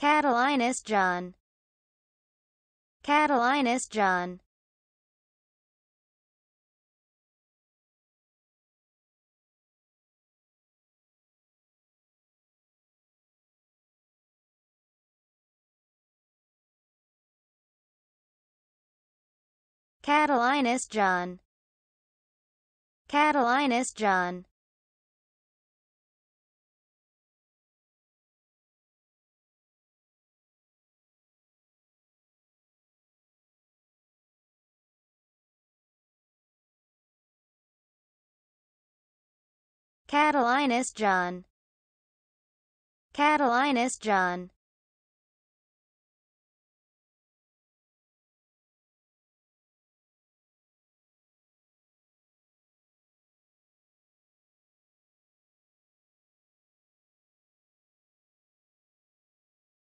Catalinus John Catalinus John Catalinus John Catalinus John Catalinus John Catalinus John